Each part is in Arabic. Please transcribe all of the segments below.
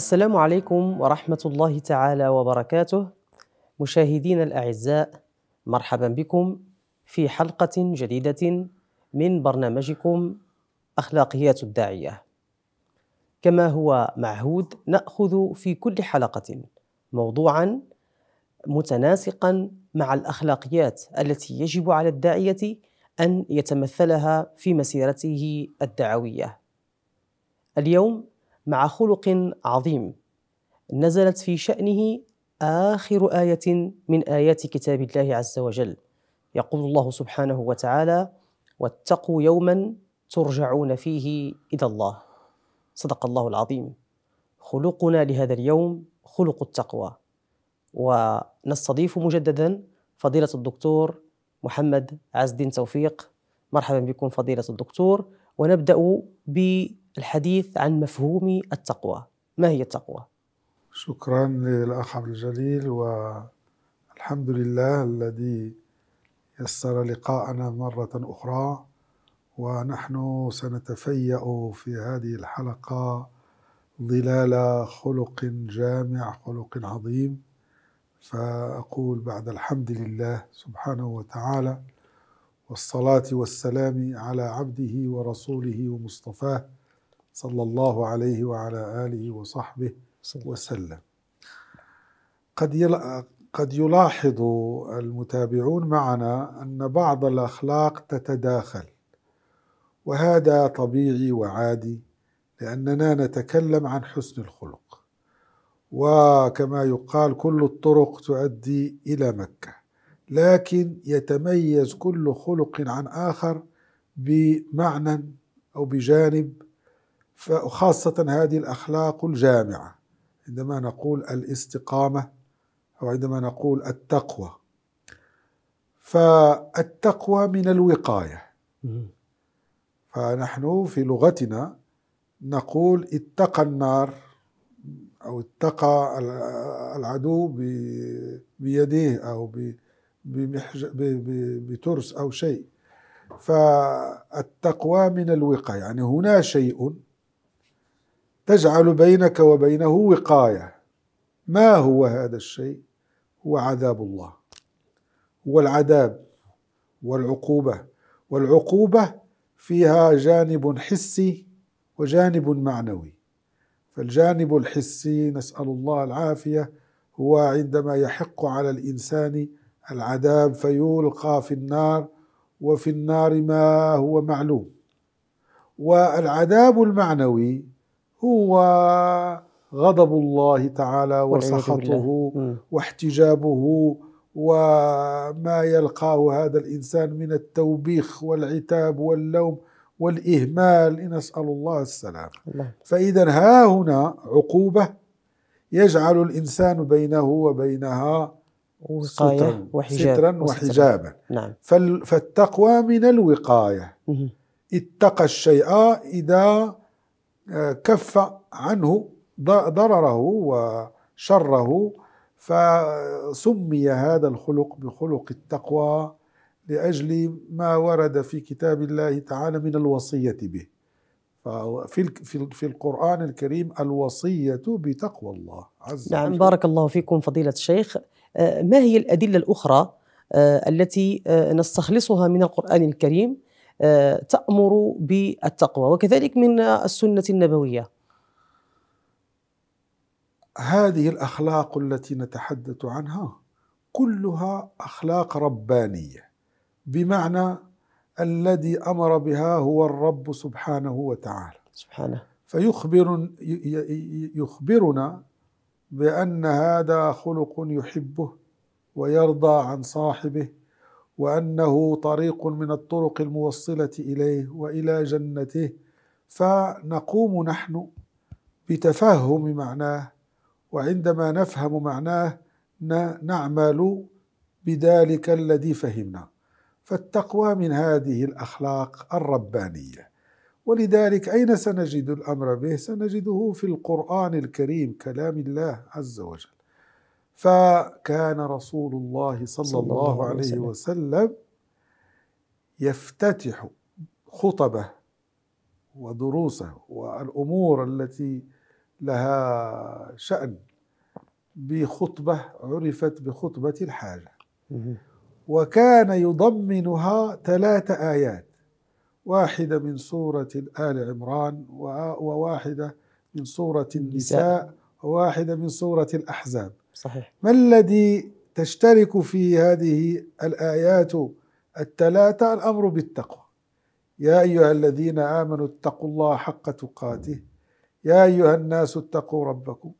السلام عليكم ورحمة الله تعالى وبركاته مشاهدينا الأعزاء مرحبا بكم في حلقة جديدة من برنامجكم أخلاقيات الداعية كما هو معهود نأخذ في كل حلقة موضوعا متناسقا مع الأخلاقيات التي يجب على الداعية أن يتمثلها في مسيرته الدعوية اليوم مع خلق عظيم نزلت في شأنه آخر آية من آيات كتاب الله عز وجل يقول الله سبحانه وتعالى واتقوا يوما ترجعون فيه إلى الله صدق الله العظيم خلقنا لهذا اليوم خلق التقوى ونستضيف مجددا فضيلة الدكتور محمد عز الدين توفيق مرحبا بكم فضيلة الدكتور ونبدأ ب الحديث عن مفهوم التقوى ما هي التقوى؟ شكرا للأخ عبد الجليل والحمد لله الذي يسر لقاءنا مرة أخرى ونحن سنتفيأ في هذه الحلقة ظلال خلق جامع خلق عظيم فأقول بعد الحمد لله سبحانه وتعالى والصلاة والسلام على عبده ورسوله ومصطفاه صلى الله عليه وعلى آله وصحبه وسلم قد قد يلاحظ المتابعون معنا أن بعض الأخلاق تتداخل وهذا طبيعي وعادي لأننا نتكلم عن حسن الخلق وكما يقال كل الطرق تؤدي إلى مكة لكن يتميز كل خلق عن آخر بمعنى أو بجانب وخاصة هذه الأخلاق الجامعة عندما نقول الاستقامة أو عندما نقول التقوى فالتقوى من الوقاية فنحن في لغتنا نقول اتقى النار أو اتقى العدو بيديه أو بترس أو شيء فالتقوى من الوقاية يعني هنا شيء تجعل بينك وبينه وقايه ما هو هذا الشيء هو عذاب الله هو العذاب والعقوبه والعقوبه فيها جانب حسي وجانب معنوي فالجانب الحسي نسال الله العافيه هو عندما يحق على الانسان العذاب فيلقى في النار وفي النار ما هو معلوم والعذاب المعنوي هو غضب الله تعالى وسخطه واحتجابه وما يلقاه هذا الانسان من التوبيخ والعتاب واللوم والاهمال نسال الله السلامه فاذا ها هنا عقوبه يجعل الانسان بينه وبينها وقاية وحجاب سترا وحجابا نعم. فالتقوى من الوقاية اتقى الشيء إذا كف عنه ضرره وشره فسمي هذا الخلق بخلق التقوى لأجل ما ورد في كتاب الله تعالى من الوصية به ففي في القرآن الكريم الوصية بتقوى الله عز نعم وجل نعم بارك الله فيكم فضيلة الشيخ آه، ما هي الأدلة الأخرى آه، التي آه، نستخلصها من القرآن الكريم آه، تأمر بالتقوى وكذلك من السنة النبوية هذه الأخلاق التي نتحدث عنها كلها أخلاق ربانية بمعنى الذي أمر بها هو الرب سبحانه وتعالى سبحانه فيخبر يخبرنا بأن هذا خلق يحبه ويرضى عن صاحبه وأنه طريق من الطرق الموصلة إليه وإلى جنته فنقوم نحن بتفهم معناه وعندما نفهم معناه نعمل بذلك الذي فهمناه فالتقوى من هذه الأخلاق الربانية ولذلك أين سنجد الأمر به؟ سنجده في القرآن الكريم كلام الله عز وجل فكان رسول الله صلى الله عليه وسلم يفتتح خطبه ودروسه والامور التي لها شان بخطبه عرفت بخطبه الحاجه وكان يضمنها ثلاث ايات واحده من سوره ال عمران وواحده من سوره النساء وواحده من سوره الاحزاب صحيح ما الذي تشترك في هذه الآيات الثلاثة الأمر بالتقوى يا أيها الذين آمنوا اتقوا الله حق تقاته يا أيها الناس اتقوا ربكم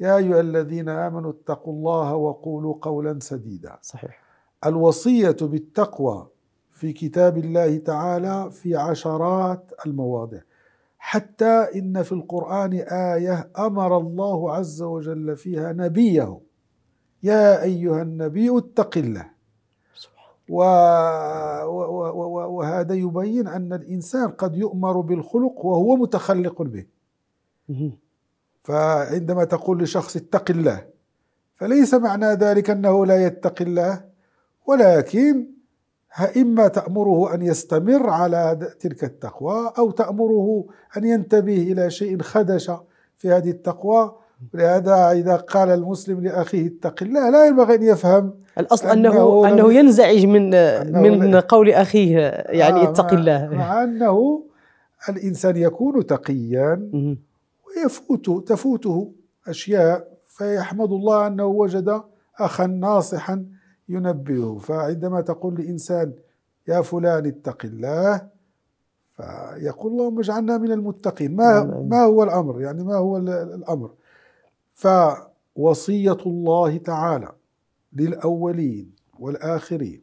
يا أيها الذين آمنوا اتقوا الله وقولوا قولا سديدا صحيح الوصية بالتقوى في كتاب الله تعالى في عشرات المواضع حتى إن في القرآن آية أمر الله عز وجل فيها نبيه يا أيها النبي اتق الله و... و... و... وهذا يبين أن الإنسان قد يؤمر بالخلق وهو متخلق به فعندما تقول لشخص اتق الله فليس معنى ذلك أنه لا يتقي الله ولكن إما تأمره أن يستمر على تلك التقوى أو تأمره أن ينتبه إلى شيء خدش في هذه التقوى ولهذا إذا قال المسلم لأخيه اتق الله لا ينبغي أن يفهم الأصل أنه أنه, أنه ينزعج من أنه من قول أخيه يعني آه اتق الله مع أنه الإنسان يكون تقيا ويفوت تفوته أشياء فيحمد الله أنه وجد أخا ناصحا ينبهه فعندما تقول لإنسان يا فلان اتق الله فيقول اللهم اجعلنا من المتقين ما نعم. ما هو الأمر يعني ما هو الأمر فوصية الله تعالى للأولين والآخرين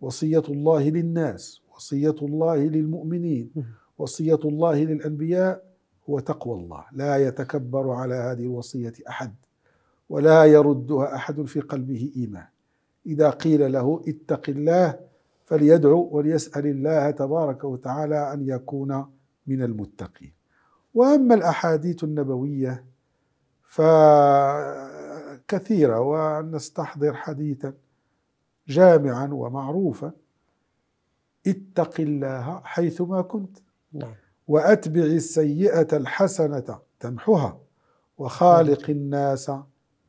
وصية الله للناس وصية الله للمؤمنين وصية الله للأنبياء هو تقوى الله لا يتكبر على هذه الوصية أحد ولا يردها أحد في قلبه إيمان إذا قيل له اتق الله فليدعو وليسأل الله تبارك وتعالى أن يكون من المتقين وأما الأحاديث النبوية فكثيرة ونستحضر حديثا جامعا ومعروفا اتق الله حيثما كنت نعم. وأتبع السيئة الحسنة تمحها وخالق نعم. الناس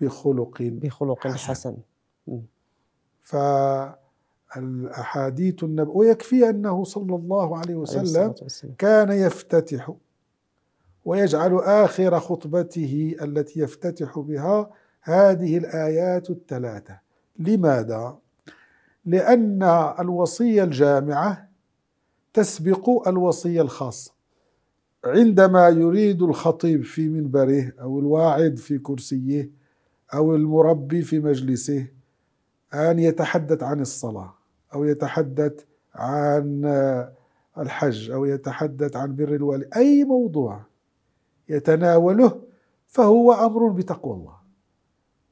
بخلق بخلق حسن, حسن. فالأحاديث النبوية ويكفي أنه صلى الله عليه وسلم كان يفتتح ويجعل آخر خطبته التي يفتتح بها هذه الآيات الثلاثة لماذا؟ لأن الوصية الجامعة تسبق الوصية الخاصة عندما يريد الخطيب في منبره أو الواعد في كرسيه أو المربي في مجلسه أن يتحدث عن الصلاة أو يتحدث عن آه، الحج أو يتحدث عن بر الوالد أي موضوع يتناوله فهو أمر بتقوى الله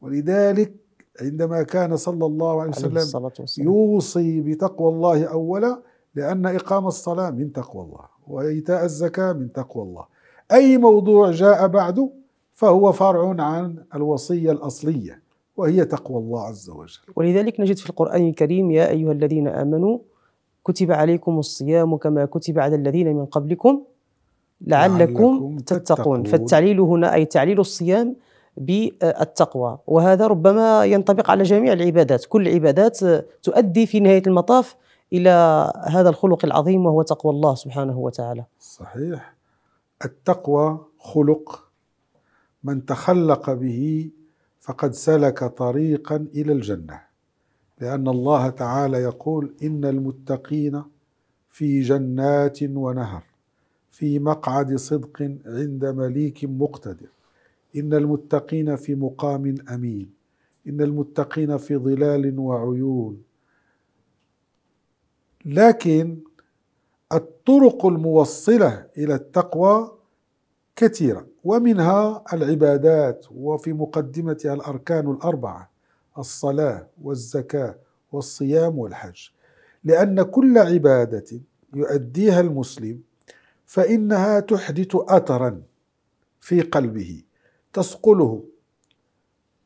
ولذلك عندما كان صلى الله عليه وسلم يوصي بتقوى الله أولا لأن إقام الصلاة من تقوى الله وإيتاء الزكاة من تقوى الله أي موضوع جاء بعده فهو فرع عن الوصية الأصلية وهي تقوى الله عز وجل ولذلك نجد في القرآن الكريم يا أيها الذين آمنوا كتب عليكم الصيام كما كتب على الذين من قبلكم لعلكم تتقون فالتعليل هنا أي تعليل الصيام بالتقوى وهذا ربما ينطبق على جميع العبادات كل العبادات تؤدي في نهاية المطاف إلى هذا الخلق العظيم وهو تقوى الله سبحانه وتعالى صحيح التقوى خلق من تخلق به فقد سلك طريقا الى الجنه لان الله تعالى يقول ان المتقين في جنات ونهر في مقعد صدق عند مليك مقتدر ان المتقين في مقام امين ان المتقين في ظلال وعيون لكن الطرق الموصله الى التقوى كثيرة ومنها العبادات وفي مقدمتها الأركان الأربعة الصلاة والزكاة والصيام والحج لأن كل عبادة يؤديها المسلم فإنها تحدث أثرا في قلبه تسقله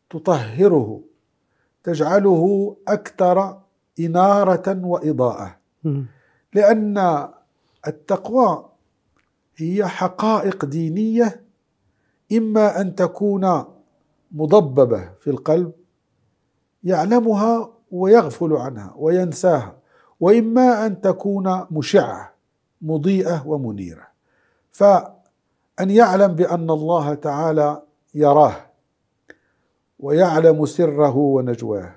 تطهره تجعله أكثر إنارة وإضاءة لأن التقوى هي حقائق دينية إما أن تكون مضببة في القلب يعلمها ويغفل عنها وينساها وإما أن تكون مشعة مضيئة ومنيرة فأن يعلم بأن الله تعالى يراه ويعلم سره ونجواه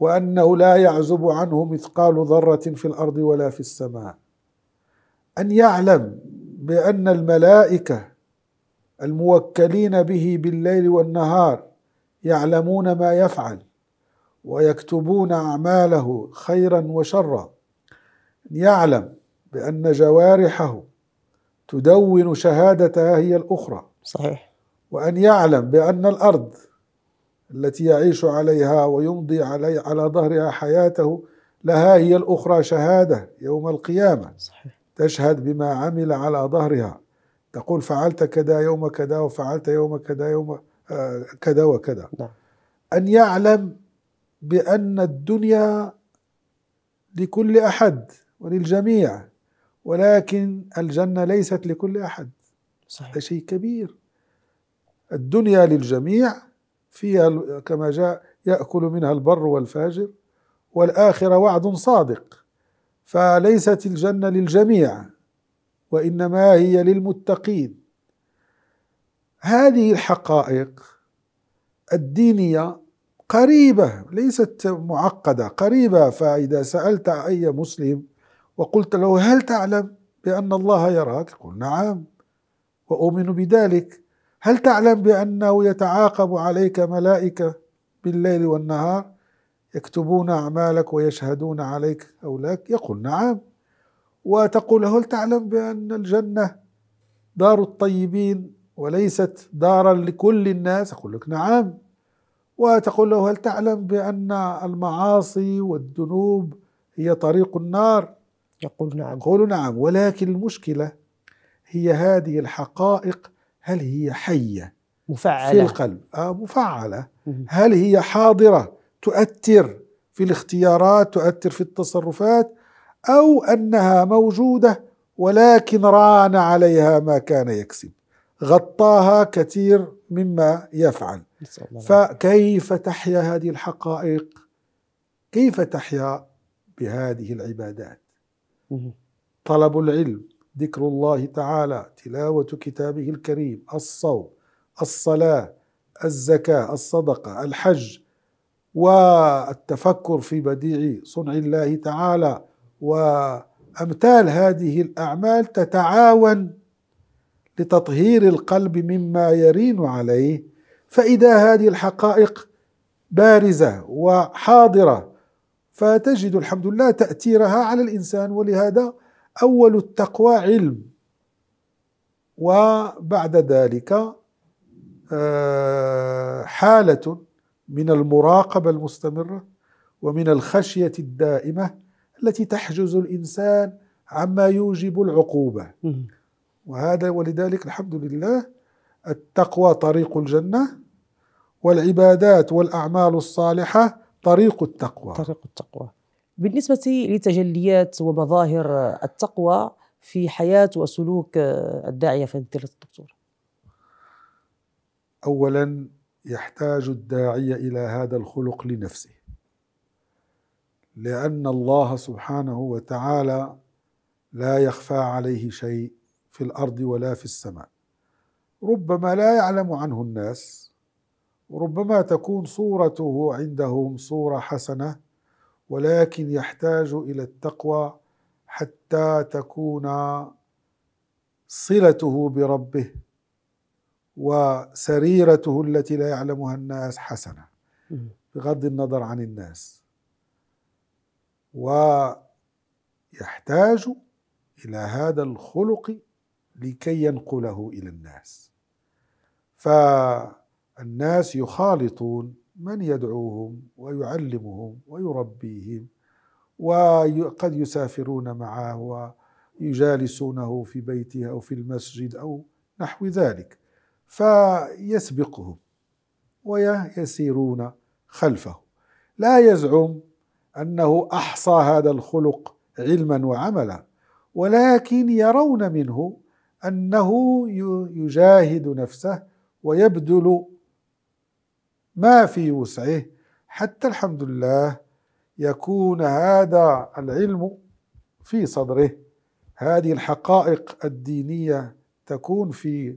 وأنه لا يعزب عنه مثقال ذرة في الأرض ولا في السماء أن يعلم بأن الملائكة الموكلين به بالليل والنهار يعلمون ما يفعل ويكتبون أعماله خيرا وشرا يعلم بأن جوارحه تدون شهادتها هي الأخرى صحيح وأن يعلم بأن الأرض التي يعيش عليها ويمضي علي على ظهرها حياته لها هي الأخرى شهادة يوم القيامة صحيح تشهد بما عمل على ظهرها تقول فعلت كذا يوم كذا وفعلت يوم كذا يوم آه، كذا وكذا نعم. أن يعلم بأن الدنيا لكل أحد وللجميع ولكن الجنة ليست لكل أحد صحيح. هذا شيء كبير الدنيا للجميع فيها كما جاء يأكل منها البر والفاجر والآخرة وعد صادق فليست الجنة للجميع وإنما هي للمتقين هذه الحقائق الدينية قريبة ليست معقدة قريبة فإذا سألت أي مسلم وقلت له هل تعلم بأن الله يراك يقول نعم وأؤمن بذلك هل تعلم بأنه يتعاقب عليك ملائكة بالليل والنهار يكتبون أعمالك ويشهدون عليك أولاك يقول نعم وتقول له هل تعلم بأن الجنة دار الطيبين وليست دارا لكل الناس أقول لك نعم وتقول له هل تعلم بأن المعاصي والذنوب هي طريق النار يقول نعم يقول نعم ولكن المشكلة هي هذه الحقائق هل هي حية مفعلة في القلب آه مفعلة هل هي حاضرة تؤثر في الاختيارات تؤثر في التصرفات او انها موجوده ولكن ران عليها ما كان يكسب غطاها كثير مما يفعل فكيف تحيا هذه الحقائق كيف تحيا بهذه العبادات طلب العلم ذكر الله تعالى تلاوه كتابه الكريم الصوم الصلاه الزكاه الصدقه الحج والتفكر في بديع صنع الله تعالى وامثال هذه الاعمال تتعاون لتطهير القلب مما يرين عليه فاذا هذه الحقائق بارزه وحاضره فتجد الحمد لله تاثيرها على الانسان ولهذا اول التقوى علم وبعد ذلك آه، حاله من المراقبه المستمره ومن الخشيه الدائمه التي تحجز الانسان عما يوجب العقوبه وهذا ولذلك الحمد لله التقوى طريق الجنه والعبادات والاعمال الصالحه طريق التقوى طريق التقوى بالنسبه لتجليات ومظاهر التقوى في حياه وسلوك الداعيه في الدكتور اولا يحتاج الداعي الى هذا الخلق لنفسه لان الله سبحانه وتعالى لا يخفى عليه شيء في الارض ولا في السماء ربما لا يعلم عنه الناس وربما تكون صورته عندهم صوره حسنه ولكن يحتاج الى التقوى حتى تكون صلته بربه وسريرته التي لا يعلمها الناس حسنه بغض النظر عن الناس ويحتاج الى هذا الخلق لكي ينقله الى الناس فالناس يخالطون من يدعوهم ويعلمهم ويربيهم وقد يسافرون معه ويجالسونه في بيته او في المسجد او نحو ذلك فيسبقهم ويسيرون خلفه لا يزعم انه احصى هذا الخلق علما وعملا ولكن يرون منه انه يجاهد نفسه ويبذل ما في وسعه حتى الحمد لله يكون هذا العلم في صدره هذه الحقائق الدينيه تكون في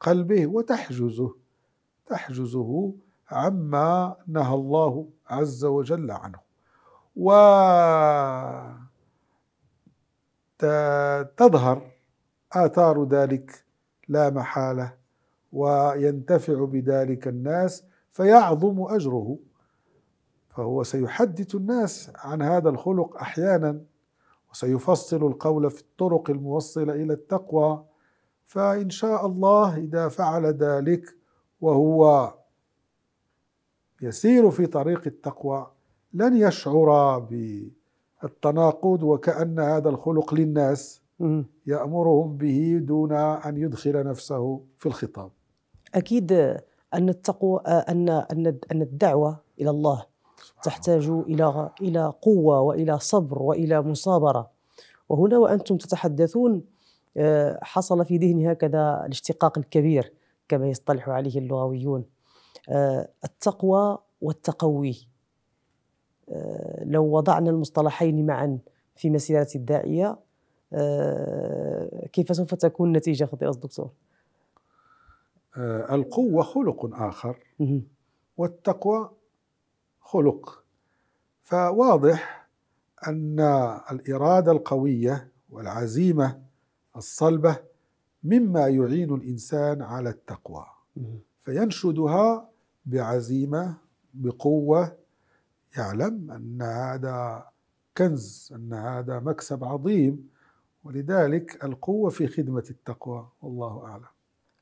قلبه وتحجزه تحجزه عما نهى الله عز وجل عنه وتظهر آثار ذلك لا محالة وينتفع بذلك الناس فيعظم أجره فهو سيحدث الناس عن هذا الخلق أحيانا وسيفصل القول في الطرق الموصلة إلى التقوى فإن شاء الله إذا فعل ذلك وهو يسير في طريق التقوى لن يشعر بالتناقض وكأن هذا الخلق للناس يأمرهم به دون أن يدخل نفسه في الخطاب أكيد أن التقوى أن أن أن الدعوة إلى الله تحتاج إلى إلى قوة وإلى صبر وإلى مصابرة وهنا وأنتم تتحدثون آه، حصل في ذهني هكذا الاشتقاق الكبير كما يصطلح عليه اللغويون آه، التقوى والتقوي آه، لو وضعنا المصطلحين معا في مسيرة الداعية كيف سوف تكون النتيجة خطيئة الدكتور؟ القوة خلق آخر والتقوى خلق فواضح أن الإرادة القوية والعزيمة الصلبة مما يعين الإنسان على التقوى فينشدها بعزيمة بقوة يعلم أن هذا كنز أن هذا مكسب عظيم ولذلك القوة في خدمة التقوى والله أعلم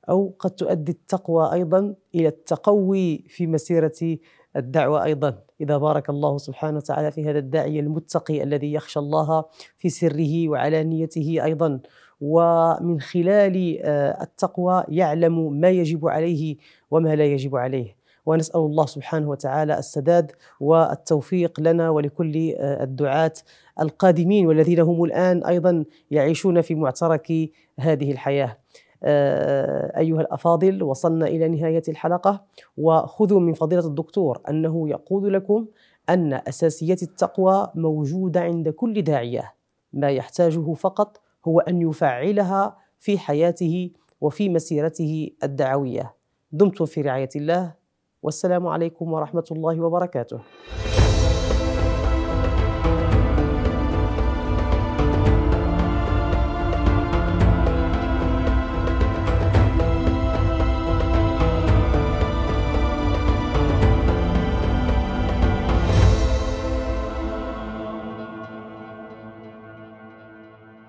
أو قد تؤدي التقوى أيضا إلى التقوي في مسيرة الدعوة أيضا إذا بارك الله سبحانه وتعالى في هذا الداعي المتقي الذي يخشى الله في سره وعلانيته أيضا ومن خلال آه، التقوى يعلم ما يجب عليه وما لا يجب عليه ونسأل الله سبحانه وتعالى السداد والتوفيق لنا ولكل آه، الدعاة القادمين والذين هم الآن أيضا يعيشون في معترك هذه الحياة آه، أيها الأفاضل وصلنا إلى نهاية الحلقة وخذوا من فضيلة الدكتور أنه يقول لكم أن أساسيات التقوى موجودة عند كل داعية ما يحتاجه فقط هو ان يفعلها في حياته وفي مسيرته الدعويه دمتم في رعايه الله والسلام عليكم ورحمه الله وبركاته